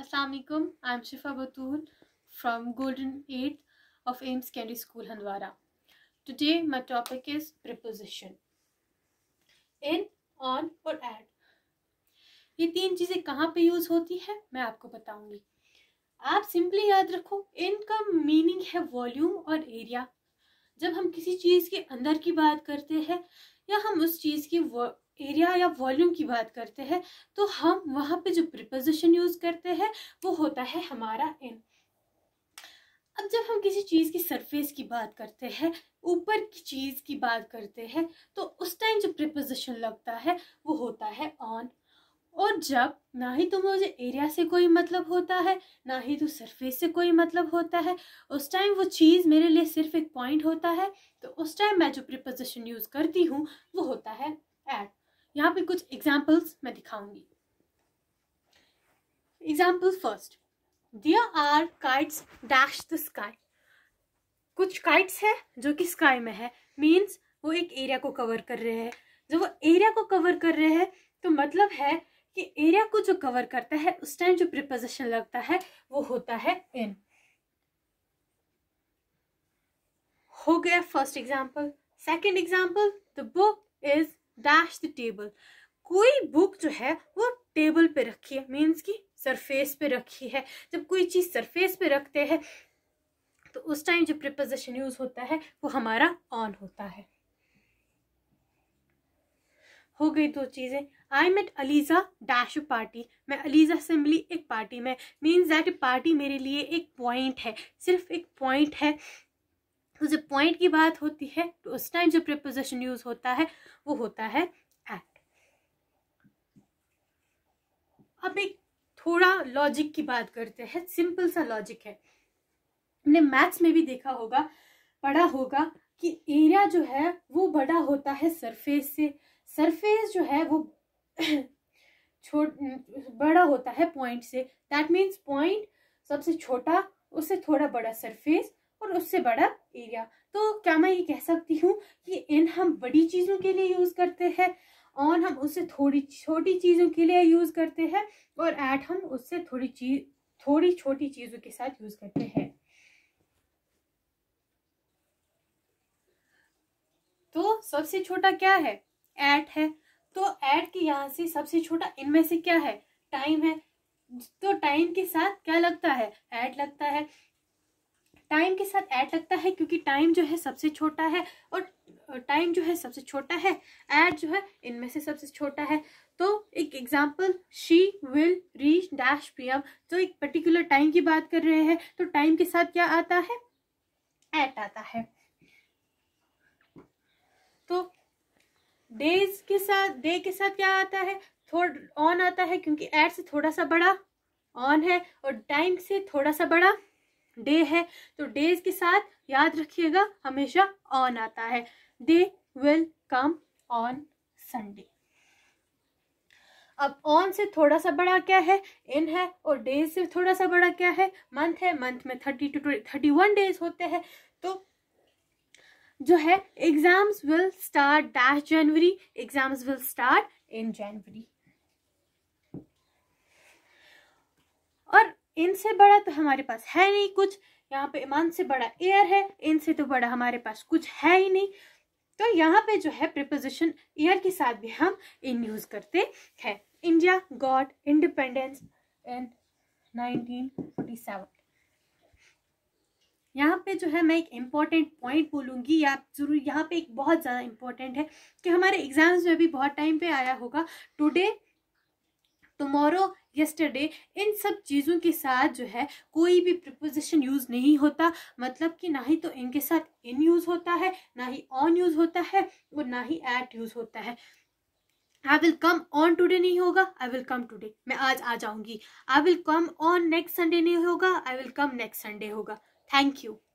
असलकुम I am Shifa Batool from golden eight of aims Kandi school Handwara today my topic is preposition in on और at ये तीन चीज़ें कहाँ पे यूज़ होती हैं मैं आपको बताऊँगी आप सिंपली याद रखो इनका मीनिंग है वॉल्यूम और एरिया जब हम किसी चीज़ के अंदर की बात करते हैं या हम उस चीज़ की एरिया या वॉल्यूम की बात करते हैं तो हम वहाँ पे जो प्रिपोजिशन यूज़ करते हैं वो होता है हमारा इन अब जब हम किसी चीज़ की सरफेस की बात करते हैं ऊपर की चीज़ की बात करते हैं तो उस टाइम जो प्रिपोजिशन लगता है वो होता है ऑन और जब ना ही तो मुझे एरिया से कोई मतलब होता है ना ही तो सरफेस से कोई मतलब होता है उस टाइम वो चीज़ मेरे लिए सिर्फ एक पॉइंट होता है तो उस टाइम मैं जो प्रिपोजिशन यूज़ करती हूँ वो होता है एट यहाँ पे कुछ एग्जाम्पल्स मैं दिखाऊंगी example first there are kites dash the sky कुछ काइट्स है जो कि स्काई में है मीन्स वो एक एरिया को कवर कर रहे हैं जब वो एरिया को कवर कर रहे हैं तो मतलब है कि एरिया को जो कवर करता है उस टाइम जो प्रिपोजिशन लगता है वो होता है इन हो गया first example second example the book is dash the table कोई बुक जो है वो टेबल पे रखी है मीन्स की सरफेस पे रखी है जब कोई चीज़ सरफेस पे रखते हैं तो उस टाइम जो प्रिपोजिशन यूज़ होता है वो हमारा ऑन होता है हो गई दो चीज़ें I met Aliza dash party मैं अलीज़ा से मिली एक पार्टी में मीन्स दैट पार्टी मेरे लिए एक पॉइंट है सिर्फ एक पॉइंट है तो जब पॉइंट की बात होती है तो उस टाइम जो प्रिपोजिशन यूज होता है वो होता है एट अब एक थोड़ा लॉजिक की बात करते हैं सिंपल सा लॉजिक है हमने मैथ्स में भी देखा होगा पढ़ा होगा कि एरिया जो है वो बड़ा होता है सरफेस से सरफेस जो है वो छोट बड़ा होता है point say that means point सबसे छोटा उससे थोड़ा बड़ा सरफेस और उससे बड़ा एरिया तो क्या मैं ये कह सकती हूँ कि इन हम बड़ी चीज़ों के लिए यूज़ करते हैं ऑन हम उससे थोड़ी छोटी चीज़ों के लिए यूज़ करते हैं और एट हम उससे थोड़ी चीज थोड़ी छोटी चीज़ों के साथ यूज़ करते हैं तो सबसे छोटा क्या है एट है तो एट के यहाँ से सबसे छोटा इनमें से क्या है टाइम है तो टाइम के साथ क्या लगता है एट लगता है टाइम के साथ ऐड लगता है क्योंकि टाइम जो है सबसे छोटा है और टाइम जो है सबसे छोटा है ऐड जो है इनमें से सबसे छोटा है तो एक example she will reach dash P M तो एक पर्टिकुलर टाइम की बात कर रहे हैं तो टाइम के साथ क्या आता है एट आता है तो डेज के साथ डे के साथ क्या आता है थोड़ा ऑन आता है क्योंकि एट से थोड़ा सा बड़ा ऑन है और टाइम से थोड़ा सा बड़ा डे है तो डेज के साथ याद रखिएगा हमेशा ऑन आता है they will come on Sunday अब ऑन से थोड़ा सा बड़ा क्या है इन है और डेज से थोड़ा सा बड़ा क्या है मंथ है मंथ में thirty two thirty one days होते हैं तो जो है exams will start dash January exams will start in January इनसे बड़ा तो हमारे पास है नहीं कुछ यहाँ पे ईमान से बड़ा एयर है इनसे तो बड़ा हमारे पास कुछ है ही नहीं तो यहाँ पे जो है प्रिपोजिशन एयर के साथ भी हम इन यूज करते हैं India got independence in nineteen forty seven यहाँ पे जो है मैं एक इम्पॉर्टेंट पॉइंट बोलूँगी या जरूर यहाँ पे एक बहुत ज़्यादा इम्पॉर्टेंट है कि हमारे एग्जाम्स में भी बहुत टाइम पे आया होगा टुडे टमोरो यस्टरडे इन सब चीज़ों के साथ जो है कोई भी प्रिपोजिशन यूज़ नहीं होता मतलब कि ना ही तो इनके साथ इन यूज़ होता है ना ही ऑन यूज़ होता है और ना ही एट यूज़ होता है I will come on today नहीं होगा आई विल कम टूडे मैं आज आ जाऊंगी I will come on next Sunday नहीं होगा I will come next Sunday होगा थैंक यू